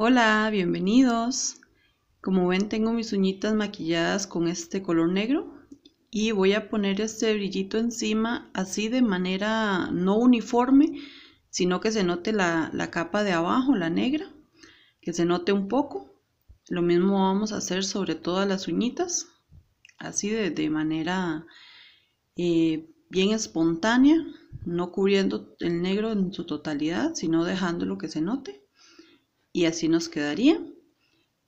Hola, bienvenidos. Como ven tengo mis uñitas maquilladas con este color negro y voy a poner este brillito encima así de manera no uniforme, sino que se note la, capa de abajo, la negra, que se note un poco. Lo mismo vamos a hacer sobre todas las uñitas, así de, manera eh, bien espontánea, no cubriendo el negro en su totalidad, sino dejando lo que se note y así nos quedaría.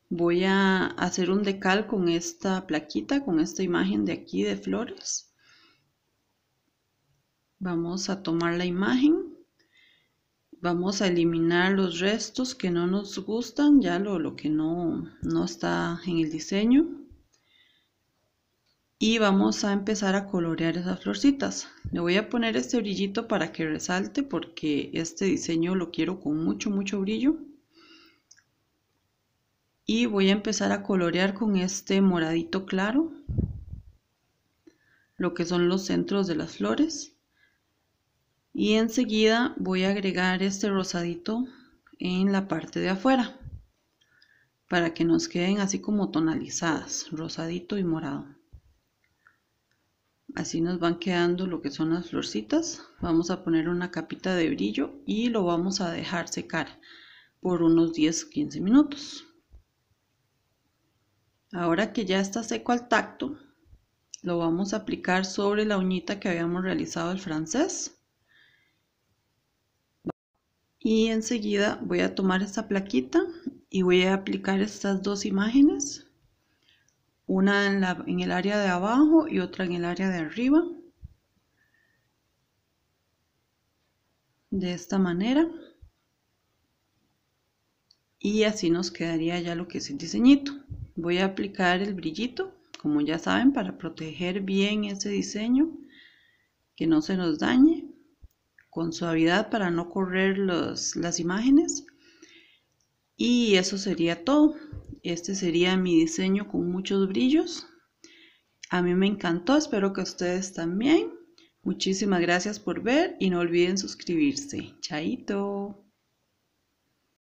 Voy a hacer un decal con esta plaquita, con esta imagen de aquí de flores. Vamos a tomar la imagen. Vamos a eliminar los restos que no nos gustan, ya lo, lo que no, no está en el diseño y vamos a empezar a colorear esas florcitas. Le voy a poner este brillito para que resalte porque este diseño lo quiero con mucho, mucho brillo y voy a empezar a colorear con este moradito claro lo que son los centros de las flores y enseguida voy a agregar este rosadito en la parte de afuera para que nos queden así como tonalizadas rosadito y morado así nos van quedando lo que son las florcitas vamos a poner una capita de brillo y lo vamos a dejar secar por unos 10-15 minutos Ahora que ya está seco al tacto, lo vamos a aplicar sobre la uñita que habíamos realizado el francés. Y enseguida voy a tomar esta plaquita y voy a aplicar estas dos imágenes. Una en, la, en el área de abajo y otra en el área de arriba. De esta manera. Y así nos quedaría ya lo que es el diseñito voy a aplicar el brillito, como ya saben, para proteger bien ese diseño, que no se nos dañe, con suavidad para no correr las imágenes. Y eso sería todo. Este sería mi diseño con muchos brillos. A mí me encantó, espero que a ustedes también. Muchísimas gracias por ver y no olviden suscribirse. Chaito.